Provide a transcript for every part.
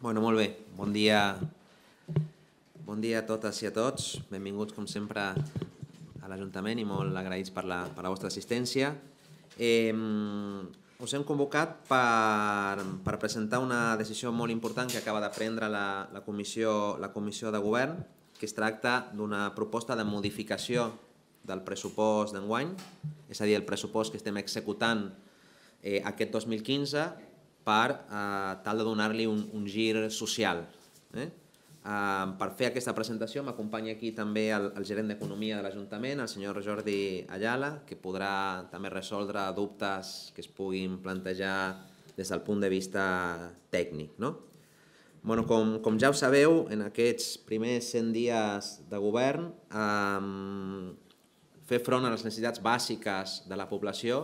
Bueno, molt bé. Bon dia. Bon dia a totes i a tots. Benvinguts, com sempre, a l'Ajuntament i molt agraïts per la, per la vostra assistència. Eh, us hem convocat per, per presentar una decisió molt important que acaba de prendre la, la, comissió, la comissió de Govern, que es tracta d'una proposta de modificació del pressupost d'enguany, és a dir, el pressupost que estem executant eh, aquest 2015 per eh, tal de donar-li un, un gir social. Eh? Eh, per fer aquesta presentació m'acompanya aquí també el, el gerent d'Economia de l'Ajuntament, el senyor Jordi Ayala, que podrà també resoldre dubtes que es puguin plantejar des del punt de vista tècnic. No? Bueno, com, com ja ho sabeu, en aquests primers 100 dies de govern, um, fer front a les necessitats bàsiques de la població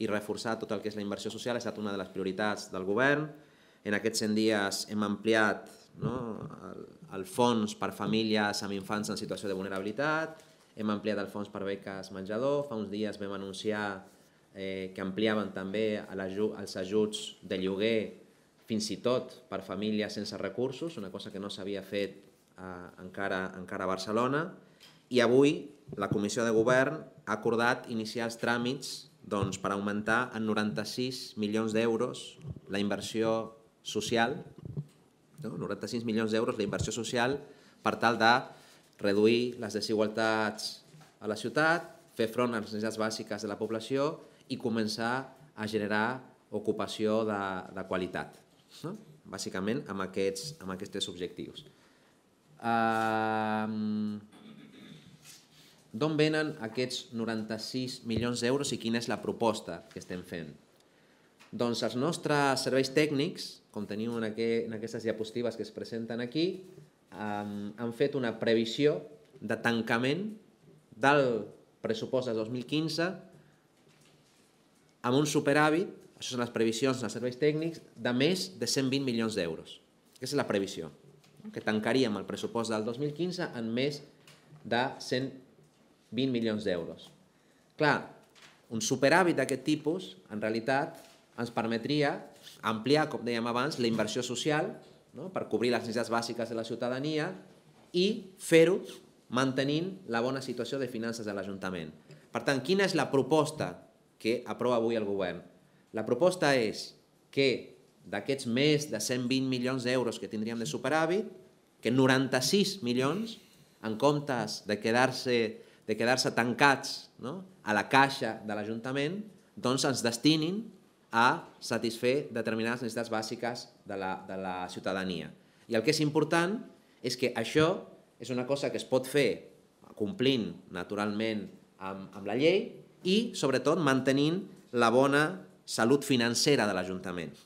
i reforçar tot el que és la inversió social ha estat una de les prioritats del govern. En aquests 100 dies hem ampliat no, el, el fons per famílies amb infants en situació de vulnerabilitat, hem ampliat el fons per beques menjador, fa uns dies vam anunciar eh, que ampliaven també els ajuts de lloguer fins i tot per famílies sense recursos, una cosa que no s'havia fet eh, encara, encara a Barcelona, i avui la Comissió de Govern ha acordat iniciar els tràmits doncs, per augmentar en 96 milions d'euros la inversió social, no? 96 milions d'euros la inversió social per tal de reduir les desigualtats a la ciutat, fer front a les necessitats bàsiques de la població i començar a generar ocupació de, de qualitat. No? Bàsicament amb aquests, amb aquests tres objectius. Eh, D'on venen aquests 96 milions d'euros i quina és la proposta que estem fent? Doncs els nostres serveis tècnics, com teniu en, aqu en aquestes diapositives que es presenten aquí, um, han fet una previsió de tancament del pressupost de 2015 amb un superàvit, això són les previsions dels serveis tècnics, de més de 120 milions d'euros. Aquesta és la previsió, que tancaríem el pressupost del 2015 en més de 120 20 milions d'euros. Clar, un superàvit d'aquest tipus, en realitat, ens permetria ampliar, com dèiem abans, la inversió social no? per cobrir les necessitats bàsiques de la ciutadania i fer-ho mantenint la bona situació de finances de l'Ajuntament. Per tant, quina és la proposta que aprova avui el govern? La proposta és que d'aquests més de 120 milions d'euros que tindríem de superàvit, que 96 milions, en comptes de quedar-se de quedar-se tancats no? a la caixa de l'Ajuntament, doncs ens destinin a satisfer determinades necessitats bàsiques de la, de la ciutadania. I el que és important és que això és una cosa que es pot fer complint naturalment amb, amb la llei i, sobretot, mantenint la bona salut financera de l'Ajuntament.